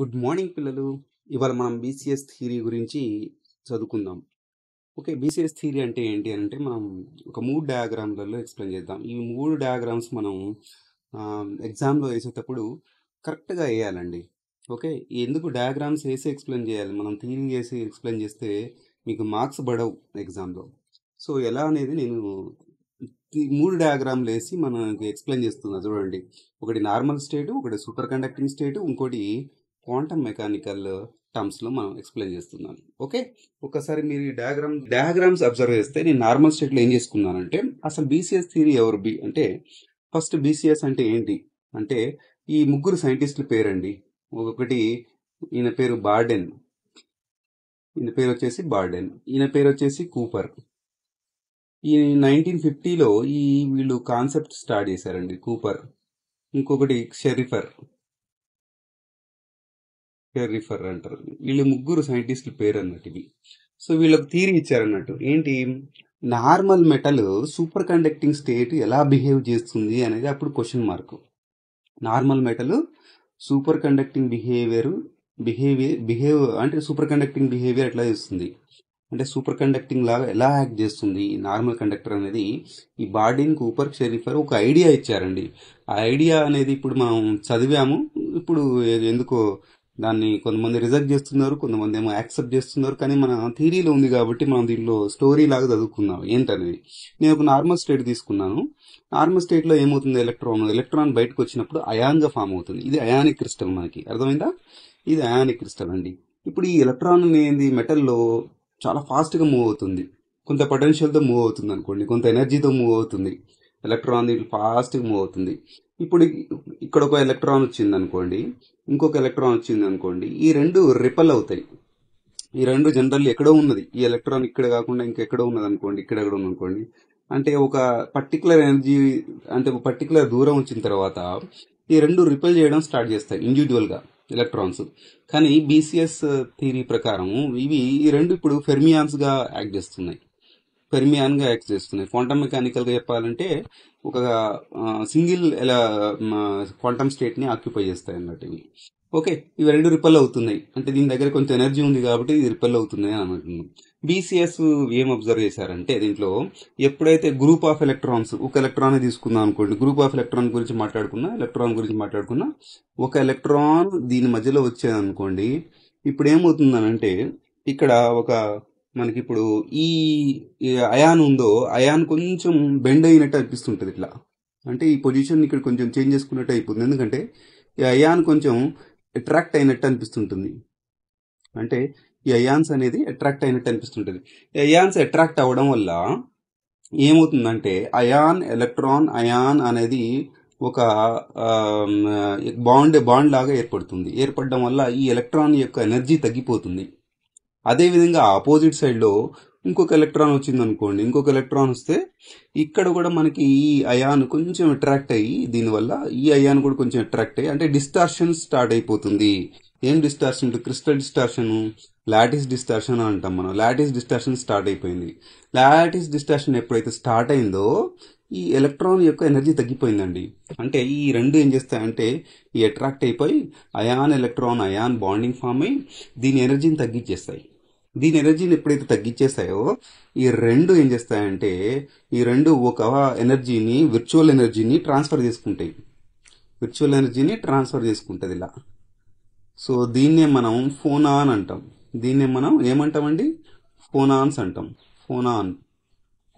good morning పిల్లలు ఇవాళ మనం బీసీఎస్ థియరీ గురించి చదువుకుందాం ఓకే బీసీఎస్ థియరీ అంటే ఏంటి అంటే మనం ఒక మూడు డయాగ్రామ్లలో ఎక్స్ప్లెయిన్ చేద్దాం ఈ మూడు డయాగ్రామ్స్ మనం ఎగ్జామ్లో వేసేటప్పుడు కరెక్ట్గా వేయాలండి ఓకే ఎందుకు డయాగ్రామ్స్ వేసి ఎక్స్ప్లెయిన్ చేయాలి మనం థియరీ వేసి ఎక్స్ప్లెయిన్ చేస్తే మీకు మార్క్స్ పడవు ఎగ్జామ్లో సో ఎలా అనేది నేను మూడు డయాగ్రామ్లు వేసి మనకు ఎక్స్ప్లెయిన్ చేస్తున్నా చూడండి ఒకటి నార్మల్ స్టేట్ ఒకటి సూపర్ కండక్టింగ్ స్టేట్ ఇంకోటి క్వాంటమ్ మెకానికల్ టర్మ్స్లో మనం ఎక్స్ప్లెయిన్ చేస్తున్నాను ఓకే ఒకసారి మీరు ఈ డయాగ్రామ్ డయాగ్రామ్స్ అబ్జర్వ్ చేస్తే నేను నార్మల్ స్టేట్లో ఏం చేసుకున్నానంటే అసలు బీసీఎస్ థియరీ ఎవరు బి అంటే ఫస్ట్ బీసీఎస్ అంటే ఏంటి అంటే ఈ ముగ్గురు సైంటిస్టుల పేరండి ఒకటి ఈయన పేరు బార్డెన్ ఈయన పేరు వచ్చేసి బార్డెన్ ఈయన పేరు వచ్చేసి కూపర్ ఈ నైన్టీన్ ఫిఫ్టీలో ఈ వీళ్ళు కాన్సెప్ట్ స్టార్ట్ చేశారండి కూపర్ ఇంకొకటి షెరిఫర్ రిఫర్ అంటారు వీళ్ళు ముగ్గురు సైంటిస్టుల పేరు అన్నట్టు ఇవి సో వీళ్ళకి థీరీ ఇచ్చారన్నట్టు ఏంటి normal metal superconducting state ఎలా బిహేవ్ చేస్తుంది అనేది అప్పుడు question mark normal metal superconducting behaviour behaviour behave అంటే సూపర్ కండక్టింగ్ బిహేవియర్ ఎట్లా చేస్తుంది అంటే సూపర్ కండక్టింగ్ లాగా ఎలా యాక్ట్ చేస్తుంది నార్మల్ కండక్టర్ అనేది ఈ బాడీని కూపర్ షెరీఫర్ ఒక ఐడియా ఇచ్చారండి ఆ ఐడియా అనేది ఇప్పుడు మనం చదివాము ఇప్పుడు ఎందుకో దాన్ని కొంతమంది రిజెక్ట్ చేస్తున్నారు కొంతమంది ఏమో యాక్సెప్ట్ చేస్తున్నారు కానీ మన థీరీలో ఉంది కాబట్టి మనం దీనిలో స్టోరీ లాగా చదువుకున్నాం ఏంటనేది నేను ఒక నార్మల్ స్టేట్ తీసుకున్నాను నార్మల్ స్టేట్లో ఏమవుతుంది ఎలక్ట్రాన్ ఎలక్ట్రాన్ బయటకు వచ్చినప్పుడు అయాన్గా ఫామ్ అవుతుంది ఇది అయానిక్ క్రిస్టల్ మనకి అర్థమైందా ఇది అయానిక్ క్రిస్టల్ అండి ఇప్పుడు ఈ ఎలక్ట్రాన్ అనేది మెటల్లో చాలా ఫాస్ట్గా మూవ్ అవుతుంది కొంత పొటెన్షియల్తో మూవ్ అవుతుంది అనుకోండి కొంత ఎనర్జీతో మూవ్ అవుతుంది ఎలక్ట్రాన్ ఫాస్ట్గా మూవ్ అవుతుంది ఇప్పుడు ఇక్కడ ఒక ఎలక్ట్రాన్ వచ్చింది అనుకోండి ఇంకొక ఎలక్ట్రాన్ వచ్చింది అనుకోండి ఈ రెండు రిపల్ అవుతాయి ఈ రెండు జనరల్లీ ఎక్కడో ఉన్నది ఈ ఎలక్ట్రాన్ ఇక్కడ కాకుండా ఇంకెక్కడో ఉన్నది అనుకోండి ఇక్కడ ఎక్కడ ఉంది అనుకోండి అంటే ఒక పర్టికులర్ ఎనర్జీ అంటే ఒక పర్టికులర్ దూరం వచ్చిన తర్వాత ఈ రెండు రిపెల్ చేయడం స్టార్ట్ చేస్తాయి ఇండివిజువల్గా ఎలక్ట్రాన్స్ కానీ బీసీఎస్ థీరీ ప్రకారం ఇవి ఈ రెండు ఇప్పుడు ఫెర్మియాన్స్గా యాక్ట్ చేస్తున్నాయి గా యాక్ట్ చేస్తున్నాయి క్వాంటమ్ మెకానికల్గా చెప్పాలంటే ఒక సింగిల్ ఎలా క్వాంటమ్ స్టేట్ని ఆక్యుపై చేస్తాయి అన్నట్టు ఇవి ఓకే ఇవి రెండు రిపెల్ అవుతున్నాయి అంటే దీని దగ్గర కొంచెం ఎనర్జీ ఉంది కాబట్టి ఇది రిపెల్ అవుతుంది అని అనుకుంటున్నాం బీసీఎస్ ఏం అబ్జర్వ్ చేశారంటే దీంట్లో ఎప్పుడైతే గ్రూప్ ఆఫ్ ఎలక్ట్రాన్స్ ఒక ఎలక్ట్రాన్ తీసుకుందాం అనుకోండి గ్రూప్ ఆఫ్ ఎలక్ట్రాన్ గురించి మాట్లాడుకున్నా ఎలక్ట్రాన్ గురించి మాట్లాడుకున్నా ఒక ఎలక్ట్రాన్ దీని మధ్యలో వచ్చేది అనుకోండి ఇప్పుడు ఏమవుతుందనంటే ఇక్కడ ఒక మనకి ఇప్పుడు ఈ అయాన్ ఉందో అయాన్ కొంచెం బెండ్ అయినట్టు అనిపిస్తుంటుంది ఇట్లా అంటే ఈ పొజిషన్ ఇక్కడ కొంచెం చేంజ్ చేసుకున్నట్టు అయిపోతుంది ఎందుకంటే ఈ అయాన్ కొంచెం అట్రాక్ట్ అయినట్టు అనిపిస్తుంటుంది అంటే ఈ అయాన్స్ అనేది అట్రాక్ట్ అయినట్టు అనిపిస్తుంటుంది అయాన్స్ అట్రాక్ట్ అవ్వడం వల్ల ఏమవుతుందంటే అయాన్ ఎలక్ట్రాన్ అయాన్ అనేది ఒక బాండ్ బాండ్ లాగా ఏర్పడుతుంది ఏర్పడడం వల్ల ఈ ఎలక్ట్రాన్ యొక్క ఎనర్జీ తగ్గిపోతుంది అదేవిధంగా ఆపోజిట్ సైడ్లో ఇంకొక ఎలక్ట్రాన్ వచ్చింది అనుకోండి ఇంకొక ఎలక్ట్రాన్ వస్తే ఇక్కడ కూడా మనకి ఈ అయాన్ కొంచెం అట్రాక్ట్ అయ్యి దీనివల్ల ఈ అయాన్ కూడా కొంచెం అట్రాక్ట్ అయ్యి అంటే డిస్టార్షన్ స్టార్ట్ అయిపోతుంది ఏం distortion crystal distortion lattice distortion అంటాం మనం లాటిస్ డిస్టార్షన్ స్టార్ట్ అయిపోయింది లాటిస్ డిస్టార్షన్ ఎప్పుడైతే స్టార్ట్ అయిందో ఈ ఎలక్ట్రాన్ యొక్క ఎనర్జీ తగ్గిపోయిందండి అంటే ఈ రెండు ఏం చేస్తాయంటే ఈ అట్రాక్ట్ అయిపోయి ion electron ion bonding form అయ్యి దీని ఎనర్జీని తగ్గించేస్తాయి దీని ఎనర్జీని ఎప్పుడైతే తగ్గించేస్తాయో ఈ రెండు ఏం చేస్తాయంటే ఈ రెండు ఒక ఎనర్జీని విర్చువల్ ఎనర్జీని ట్రాన్స్ఫర్ చేసుకుంటాయి విర్చువల్ ఎనర్జీని ట్రాన్స్ఫర్ చేసుకుంటుంది ఇలా సో దీన్నే మనం ఫోనాన్ అంటాం దీన్నే మనం ఏమంటామండి ఫోనాన్స్ అంటాం ఫోనాన్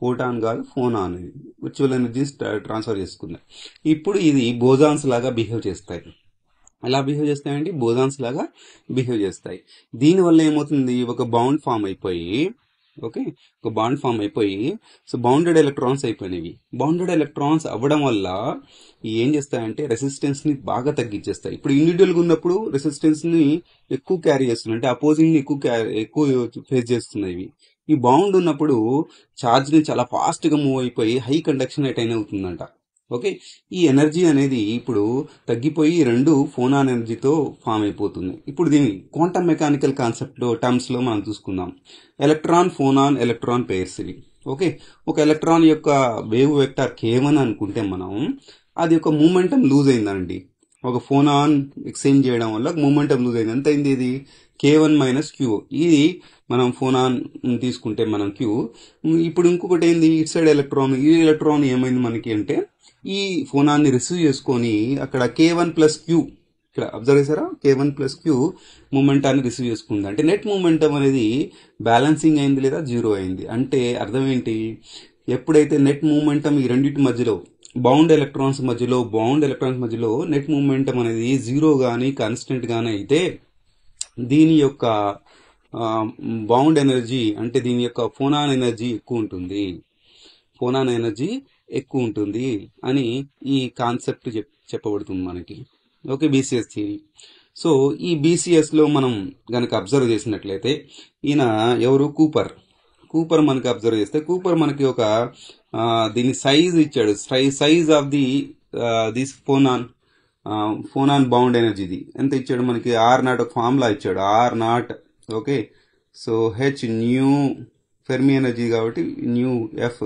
ఫోటాన్ కాదు ఫోనాన్ ఇది విర్చువల్ ఎనర్జీని ట్రాన్స్ఫర్ చేసుకుంది ఇప్పుడు ఇది బోజాన్స్ లాగా బిహేవ్ చేస్తాయి ఎలా బిహేవ్ చేస్తాయండి బోజాన్స్ లాగా బిహేవ్ చేస్తాయి దీనివల్ల ఏమవుతుంది ఒక బౌండ్ ఫామ్ అయిపోయి ఓకే ఒక బాండ్ ఫామ్ అయిపోయి సో బౌండెడ్ ఎలక్ట్రాన్స్ అయిపోయినవి బౌండెడ్ ఎలక్ట్రాన్స్ అవ్వడం వల్ల ఏం చేస్తాయంటే రెసిస్టెన్స్ని బాగా తగ్గించేస్తాయి ఇప్పుడు ఇండివిజువల్గా ఉన్నప్పుడు రెసిస్టెన్స్ని ఎక్కువ క్యారీ చేస్తున్నాయి అంటే అపోజింగ్ని ఎక్కువ క్యారీ ఎక్కువ ఫేస్ చేస్తున్నాయి ఈ బౌండ్ ఉన్నప్పుడు ఛార్జ్ని చాలా ఫాస్ట్గా మూవ్ అయిపోయి హై కండక్షన్ అటైన్ అవుతుందంట ఓకే ఈ ఎనర్జీ అనేది ఇప్పుడు తగ్గిపోయి రెండు ఫోనాన్ ఎనర్జీతో ఫామ్ అయిపోతుంది ఇప్పుడు దీని క్వాంటమ్ మెకానికల్ కాన్సెప్ట్లో టర్మ్స్లో మనం చూసుకుందాం ఎలక్ట్రాన్ ఫోనాన్ ఎలక్ట్రాన్ పేర్స్ ఇవి ఓకే ఒక ఎలక్ట్రాన్ యొక్క వేవ్ వెక్టర్ కేవన్ అనుకుంటే మనం అది ఒక మూమెంటం లూజ్ అయిందండి ఒక ఫోన్ ఆన్ ఎక్స్చేంజ్ చేయడం వల్ల మూమెంటం లూజ్ అయింది ఎంత అయింది ఇది కే వన్ మైనస్ క్యూ ఇది మనం ఫోన్ ఆన్ తీసుకుంటే మనం క్యూ ఇప్పుడు ఇంకొకటి ఏంది ఇటు సైడ్ ఎలక్ట్రాన్ ఈ ఎలక్ట్రాన్ ఏమైంది మనకి అంటే ఈ ఫోన్ ఫోనాన్ని రిసీవ్ చేసుకొని అక్కడ కే వన్ ప్లస్ క్యూ ఇక్కడ అబ్జర్వ్ చేశారా కే వన్ ప్లస్ క్యూ మూమెంటాన్ని రిసీవ్ చేసుకుంది అంటే నెట్ మూమెంటం అనేది బ్యాలెన్సింగ్ అయింది లేదా జీరో అయింది అంటే అర్థం ఏంటి ఎప్పుడైతే నెట్ మూమెంటం ఈ రెండింటి మధ్యలో బౌండ్ ఎలక్ట్రాన్స్ మధ్యలో బౌండ్ ఎలక్ట్రాన్స్ మధ్యలో నెట్ మూమెంటం అనేది జీరో కానీ కాన్స్టెంట్ కానీ అయితే దీని యొక్క బౌండ్ ఎనర్జీ అంటే దీని యొక్క ఫోనాన్ ఎనర్జీ ఎక్కువ ఉంటుంది ఫోనాన్ ఎనర్జీ ఎక్కువ ఉంటుంది అని ఈ కాన్సెప్ట్ చెప్పబడుతుంది మనకి ఓకే బీసీఎస్ థియరీ సో ఈ బీసీఎస్లో మనం గనక అబ్జర్వ్ చేసినట్లయితే ఈయన ఎవరు కూపర్ కూపర్ మనకి అబ్జర్వ్ చేస్తే కూపర్ మనకి ఒక దీని సైజ్ ఇచ్చాడు size of the this phonon phonon bound ఎనర్జీది ఎంత ఇచ్చాడు మనకి ఆర్ నాట్ ఒక ఫార్ములా ఇచ్చాడు or not okay so H nu Fermi energy కాబట్టి nu F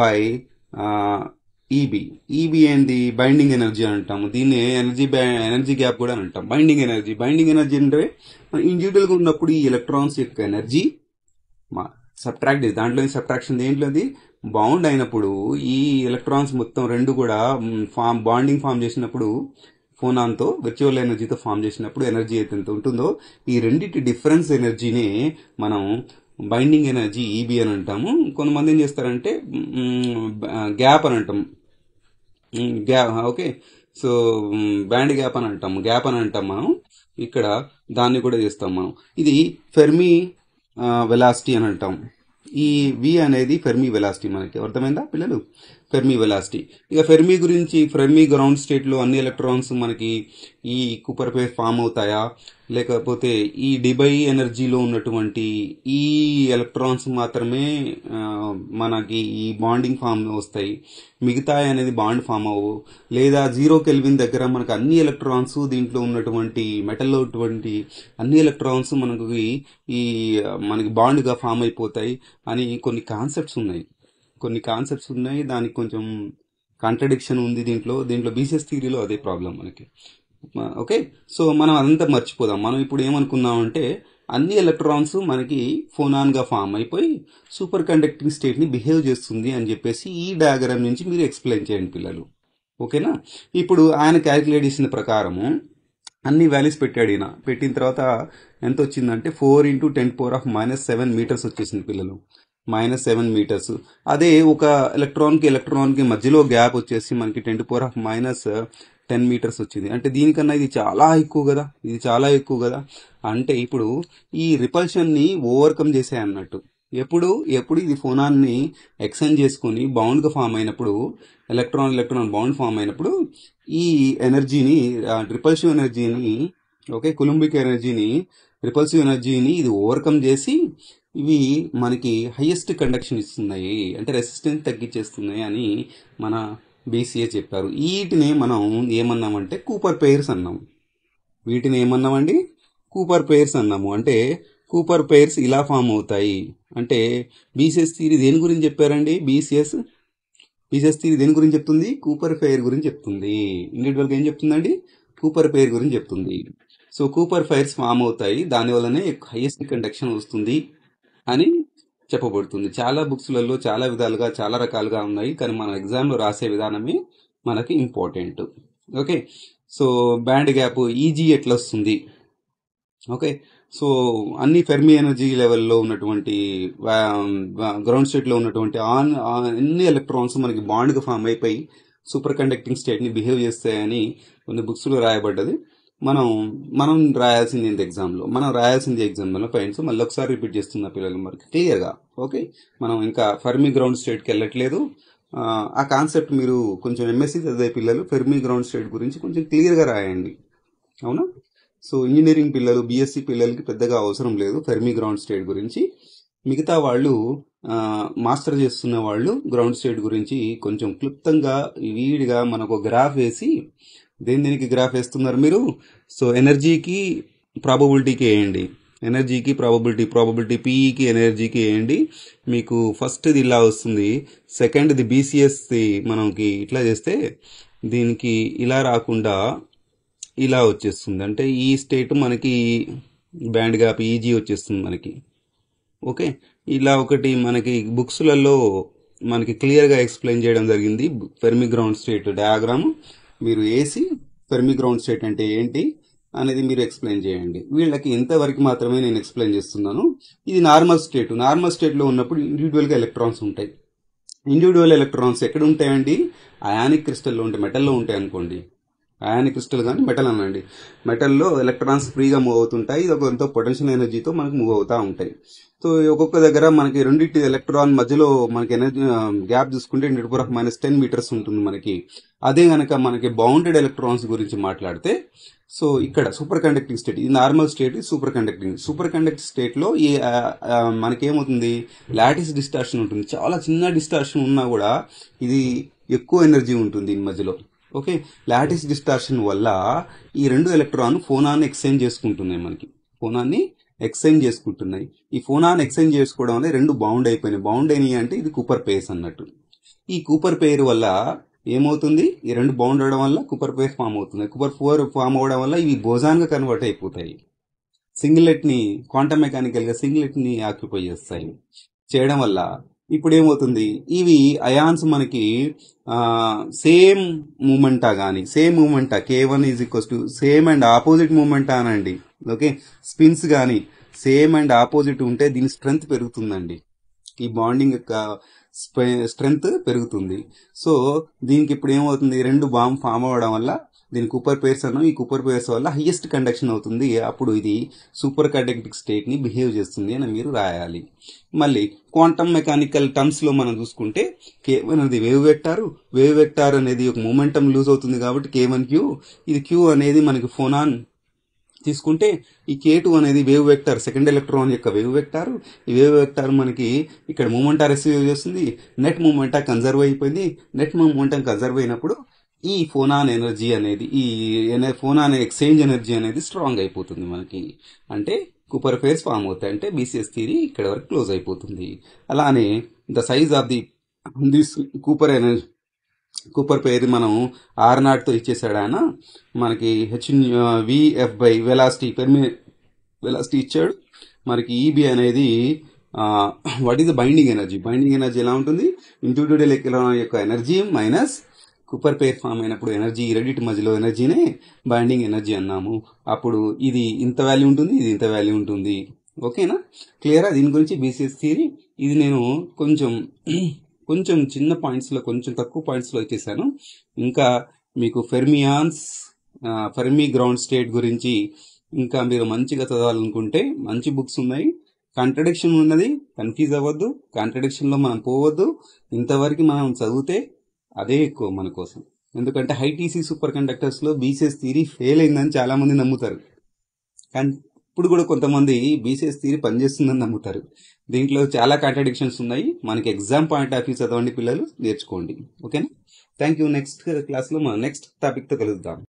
by E B E B ఏంది బైండింగ్ ఎనర్జీ అని అంటాము దీన్ని ఎనర్జీ ఎనర్జీ గ్యాప్ కూడా అని అంటాం బైండింగ్ ఎనర్జీ బైండింగ్ ఎనర్జీ అంటే ఇండివిజువల్గా ఉన్నప్పుడు ఈ ఎలక్ట్రాన్స్ యొక్క ఎనర్జీ సబ్ట్రాక్ట్ దాంట్లోని సబ్ట్రాక్షన్ దేంట్లో బౌండ్ అయినప్పుడు ఈ ఎలక్ట్రాన్స్ మొత్తం రెండు కూడా ఫామ్ బాండింగ్ ఫామ్ చేసినప్పుడు ఫోనాన్తో వర్చువల్ ఎనర్జీతో ఫామ్ చేసినప్పుడు ఎనర్జీ అయితే ఎంత ఉంటుందో ఈ రెండింటి డిఫరెన్స్ ఎనర్జీనే మనం బైండింగ్ ఎనర్జీ ఈబీ e అని అంటాము కొంతమంది ఏం చేస్తారంటే గ్యాప్ అని అంటాం gap okay so band gap అని అంటాము గ్యాప్ అని అంటాం మనం ఇక్కడ దాన్ని కూడా చేస్తాం మనం ఇది ఫెర్మీ వెలాసిటీ అని అంటాం ఈ వి అనేది ఫెర్మి వెలాసిటీ మనకి అర్థమైందా పిల్లలు ఫెర్మీ వెలాసిటీ ఇక ఫెర్మీ గురించి ఫెర్మీ గ్రౌండ్ స్టేట్లో అన్ని ఎలక్ట్రాన్స్ మనకి ఈ కూపర్ పేర్ ఫామ్ అవుతాయా లేకపోతే ఈ డిబై ఎనర్జీలో ఉన్నటువంటి ఈ ఎలక్ట్రాన్స్ మాత్రమే మనకి ఈ బాండింగ్ ఫామ్ వస్తాయి మిగతా అనేది బాండ్ ఫామ్ అవ్వు లేదా జీరో కెల్విన్ దగ్గర మనకు అన్ని ఎలక్ట్రాన్స్ దీంట్లో ఉన్నటువంటి మెటల్లో ఉన్నటువంటి అన్ని ఎలక్ట్రాన్స్ మనకి ఈ మనకి బాండ్గా ఫామ్ అయిపోతాయి అని కొన్ని కాన్సెప్ట్స్ ఉన్నాయి కొన్ని కాన్సెప్ట్స్ ఉన్నాయి దానికి కొంచెం కాంట్రడిక్షన్ ఉంది దీంట్లో దీంట్లో బీసీఎస్ థియరీలో అదే ప్రాబ్లం మనకి ఓకే సో మనం అదంతా మర్చిపోదాం మనం ఇప్పుడు అంటే అన్ని ఎలక్ట్రాన్స్ మనకి ఫోనాన్గా ఫామ్ అయిపోయి సూపర్ కండక్టింగ్ స్టేట్ని బిహేవ్ చేస్తుంది అని చెప్పేసి ఈ డయాగ్రామ్ నుంచి మీరు ఎక్స్ప్లెయిన్ చేయండి పిల్లలు ఓకేనా ఇప్పుడు ఆయన క్యాలిక్యులేట్ చేసిన ప్రకారము అన్ని వాల్యూస్ పెట్టాడు ఈయన పెట్టిన తర్వాత ఎంత వచ్చిందంటే four into ten four of minus seven metres వచ్చేసింది పిల్లలు మైనస్ సెవెన్ మీటర్స్ అదే ఒక ఎలక్ట్రాన్కి ఎలక్ట్రాన్కి మధ్యలో గ్యాప్ వచ్చేసి మనకి ten to power of minus ten metres వచ్చింది అంటే దీనికన్నా ఇది చాలా ఎక్కువ కదా ఇది చాలా ఎక్కువ కదా అంటే ఇప్పుడు ఈ రిపల్షన్ని ఓవర్కమ్ చేసే అన్నట్టు ఎప్పుడు ఎప్పుడు ఇది ఫోనాన్ని ఎక్స్చేంజ్ చేసుకుని బౌండ్గా ఫామ్ అయినప్పుడు ఎలక్ట్రాన్ ఎలక్ట్రాన్ బౌండ్ ఫామ్ అయినప్పుడు ఈ ఎనర్జీని రిపల్సివ్ ఎనర్జీని ఓకే కులుంబిక్ ఎనర్జీని రిపల్సివ్ ఎనర్జీని ఇది ఓవర్కమ్ చేసి ఇవి మనకి హయ్యెస్ట్ కండక్షన్ ఇస్తున్నాయి అంటే రెసిస్టెన్స్ తగ్గించేస్తున్నాయి అని మన బీసీఏ చెప్పారు వీటిని మనం ఏమన్నామంటే కూపర్ పెయిర్స్ అన్నాం వీటిని ఏమన్నామండి కూపర్ పెయిర్స్ అన్నాము అంటే కూపర్ పెయిర్స్ ఇలా ఫామ్ అవుతాయి అంటే బీసీఎస్ థీరీ దేని గురించి చెప్పారండి బీసీఎస్ బీసీఎస్ థీరీ దేని గురించి చెప్తుంది కూపర్ పెయిర్ గురించి చెప్తుంది ఇండివిజువల్గా ఏం చెప్తుందండి కూపర్ పెయిర్ గురించి చెప్తుంది సో కూపర్ ఫైర్స్ ఫామ్ అవుతాయి దానివల్లనే హైయెస్ట్ కండక్షన్ వస్తుంది అని చెప్పబడుతుంది చాలా బుక్స్లలో చాలా విధాలుగా చాలా రకాలుగా ఉన్నాయి కానీ మన ఎగ్జామ్లో రాసే విధానమే మనకి important okay so band gap E G ఎట్లా వస్తుంది ఓకే సో అన్ని ఫెర్మి ఎనర్జీ లెవెల్లో ఉన్నటువంటి గ్రౌండ్ స్టేట్లో ఉన్నటువంటి ఆన్ అన్ని ఎలక్ట్రాన్స్ మనకి బాండ్గా ఫామ్ అయిపోయి సూపర్ కండక్టింగ్ స్టేట్ని బిహేవ్ చేస్తాయని కొన్ని బుక్స్లో రాయబడ్డది మనం మనం రాయాల్సింది ఏంటి ఎగ్జామ్లో మనం రాయాల్సింది ఎగ్జామ్లో పాయింట్స్ మళ్ళీ ఒకసారి రిపీట్ చేస్తున్న పిల్లలు మనకి క్లియర్గా ఓకే మనం ఇంకా ఫర్మీ గ్రౌండ్ స్టేట్కి వెళ్ళట్లేదు ఆ కాన్సెప్ట్ మీరు కొంచెం ఎంఎస్సీ చదివే పిల్లలు ఫెర్మీ గ్రౌండ్ స్టేట్ గురించి కొంచెం క్లియర్గా రాయండి అవునా సో ఇంజనీరింగ్ పిల్లలు బీఎస్సీ పిల్లలకి పెద్దగా అవసరం లేదు ఫెర్మీ గ్రౌండ్ స్టేట్ గురించి మిగతా వాళ్ళు మాస్టర్ చేస్తున్న వాళ్ళు గ్రౌండ్ స్టేట్ గురించి కొంచెం క్లుప్తంగా వీడిగా మనకు గ్రాఫ్ వేసి దేని దీనికి గ్రాఫ్ వేస్తున్నారు మీరు సో ఎనర్జీకి ప్రాబబిలిటీకి వేయండి ఎనర్జీకి ప్రాబబిలిటీ ప్రాబబిలిటీ పీఈకి ఎనర్జీకి వేయండి మీకు ఫస్ట్ది ఇలా వస్తుంది సెకండ్ ఇది బీసీఎస్ది మనకి ఇట్లా చేస్తే దీనికి ఇలా రాకుండా ఇలా వచ్చేస్తుంది అంటే ఈ స్టేట్ మనకి బ్యాండ్ గ్యాప్ ఈజీ వచ్చేస్తుంది మనకి ఓకే ఇలా ఒకటి మనకి బుక్స్లలో మనకి క్లియర్గా ఎక్స్ప్లెయిన్ చేయడం జరిగింది గ్రౌండ్ స్టేట్ డయాగ్రామ్ మీరు వేసి ఫెర్మి గ్రౌండ్ స్టేట్ అంటే ఏంటి అనేది మీరు ఎక్స్ప్లెయిన్ చేయండి వీళ్ళకి ఇంతవరకు మాత్రమే నేను ఎక్స్ప్లెయిన్ చేస్తున్నాను ఇది నార్మల్ స్టేట్ నార్మల్ స్టేట్లో ఉన్నప్పుడు ఇండివిజువల్గా ఎలక్ట్రాన్స్ ఉంటాయి ఇండివిజువల్ ఎలక్ట్రాన్స్ ఎక్కడ ఉంటాయండి అయానిక్ క్రిస్టల్లో ఉంటాయి మెటల్లో ఉంటాయి అనుకోండి అయానిక్ క్రిస్టల్ కానీ మెటల్ అనండి మెటల్లో ఎలక్ట్రాన్స్ ఫ్రీగా మూవ్ అవుతుంటాయి ఇది ఒక ఎంతో పొటెన్షియల్ ఎనర్జీతో మనకు మూవ్ అవుతూ ఉంటాయి సో ఒక్కొక్క దగ్గర మనకి రెండింటి ఎలక్ట్రాన్ మధ్యలో మనకి ఎనర్జీ గ్యాప్ చూసుకుంటే ఇంటి ఆఫ్ మైనస్ టెన్ మీటర్స్ ఉంటుంది మనకి అదే గనక మనకి బౌండెడ్ ఎలక్ట్రాన్స్ గురించి మాట్లాడితే సో ఇక్కడ సూపర్ కండక్టింగ్ స్టేట్ ఇది normal state superconducting superconduct స్టేట్లో ఈ మనకేమవుతుంది లాటిస్ డిస్టార్షన్ ఉంటుంది చాలా చిన్న డిస్టార్షన్ ఉన్నా కూడా ఇది ఎక్కువ ఎనర్జీ ఉంటుంది దీని మధ్యలో ఓకే లాటిస్ డిస్టార్షన్ వల్ల ఈ రెండు ఎలక్ట్రాన్ ఫోనాన్ని ఎక్స్చేంజ్ చేసుకుంటుంది మనకి ఫోనాన్ని ఎక్స్చేంజ్ చేసుకుంటున్నాయి ఈ ఫోనాన్ ఎక్స్చేంజ్ చేసుకోవడం వల్ల రెండు బౌండ్ అయిపోయినాయి బౌండ్ అయినాయి అంటే ఇది కూపర్ పేస్ అన్నట్టు ఈ కూపర్ పేరు వల్ల ఏమవుతుంది ఈ రెండు బౌండ్ అవడం వల్ల కూపర్ పేర్ ఫామ్ అవుతుంది కూపర్ ఫోర్ ఫామ్ అవడం వల్ల ఇవి బోజాన్గా కన్వర్ట్ అయిపోతాయి సింగిలెట్ని క్వాంటమ్ మెకానికల్గా సింగిలెట్ని ఆక్యుపై చేస్తాయి చేయడం వల్ల ఇప్పుడు ఏమవుతుంది ఇవి అయాన్స్ మనకి సేమ్ మూమెంటా కానీ same momenta K one is equals to same and opposite momenta అనండి ఓకే స్పిన్స్ కానీ సేమ్ అండ్ ఆపోజిట్ ఉంటే దీని స్ట్రెంగ్త్ పెరుగుతుందండి ఈ బాండింగ్ యొక్క స్ట్రెంగ్త్ పెరుగుతుంది సో దీనికి ఇప్పుడు ఏమవుతుంది రెండు బాంబు ఫామ్ అవ్వడం వల్ల దీని కూపర్ పేర్స్ అను ఈ కూపర్ పేర్స్ వల్ల హయ్యెస్ట్ కండక్షన్ అవుతుంది అప్పుడు ఇది సూపర్ కండక్టింగ్ స్టేట్ని బిహేవ్ చేస్తుంది అని మీరు రాయాలి మళ్ళీ క్వాంటమ్ మెకానికల్ టర్మ్స్లో మనం చూసుకుంటే కే వన్ అనేది వేవ్ వెక్టార్ వేవ్ వెక్టార్ అనేది ఒక మూమెంటం లూజ్ అవుతుంది కాబట్టి కే వన్ క్యూ ఇది క్యూ అనేది మనకి ఫోనాన్ తీసుకుంటే ఈ కే టూ అనేది వేవ్ వెక్టార్ సెకండ్ ఎలక్ట్రాన్ యొక్క వేవ్ వెక్టార్ ఈ వేవ్ వెక్టార్ మనకి ఇక్కడ మూమెంటా రిసీవ్ చేస్తుంది నెట్ మూమెంటా కన్జర్వ్ అయిపోయింది నెట్ మూమెంటా కన్జర్వ్ అయినప్పుడు ఈ ఫోనాన్ ఎనర్జీ అనేది ఈ ఫోనాన్ ఎక్స్చేంజ్ ఎనర్జీ అనేది స్ట్రాంగ్ అయిపోతుంది మనకి అంటే కూపర్ ఫేర్స్ ఫామ్ అవుతాయి అంటే బీసీఎస్ థీరీ ఇక్కడ వరకు క్లోజ్ అయిపోతుంది అలానే the size of the this Cooper energy Cooper pair మనం ఆర్ నాట్తో ఇచ్చేసాడు ఆయన మనకి H VF by velocity Fermi velocity ఇచ్చాడు మనకి ఈబీ అనేది what is the binding energy binding energy ఎలా ఉంటుంది ఇంటూటివ్ ఎలక్ట్రాన్ యొక్క energy minus Cooper pair form అయినప్పుడు ఎనర్జీ రెడిట్ మధ్యలో ఎనర్జీనే బైండింగ్ ఎనర్జీ అన్నాము అప్పుడు ఇది ఇంత వాల్యూ ఉంటుంది ఇది ఇంత వాల్యూ ఉంటుంది ఓకేనా క్లియరా దీని గురించి బీసీఎస్ థియరీ ఇది నేను కొంచెం కొంచెం చిన్న పాయింట్స్లో కొంచెం తక్కువ పాయింట్స్లో వచ్చేసాను ఇంకా మీకు ఫెర్మియాన్స్ ఫెర్మీ గ్రౌండ్ స్టేట్ గురించి ఇంకా మీరు మంచిగా చదవాలనుకుంటే మంచి బుక్స్ ఉన్నాయి కాంట్రడిక్షన్ ఉన్నది కన్ఫ్యూజ్ అవ్వద్దు కాంట్రడిక్షన్లో మనం పోవద్దు ఇంతవరకు మనం చదివితే అదే ఎక్కువ మన కోసం ఎందుకంటే హైటీసీ సూపర్ కండక్టర్స్లో బీసీఎస్ థీరీ ఫెయిల్ అయిందని చాలామంది నమ్ముతారు కానీ ఇప్పుడు కూడా కొంతమంది బీసీఎస్ థీరీ పనిచేస్తుందని నమ్ముతారు దీంట్లో చాలా కాంట్రడిక్షన్స్ ఉన్నాయి మనకి ఎగ్జామ్ పాయింట్ ఆఫ్ వ్యూ చదవండి పిల్లలు నేర్చుకోండి ఓకేనా థ్యాంక్ యూ నెక్స్ట్ క్లాస్లో మనం నెక్స్ట్ టాపిక్తో కలుద్దాం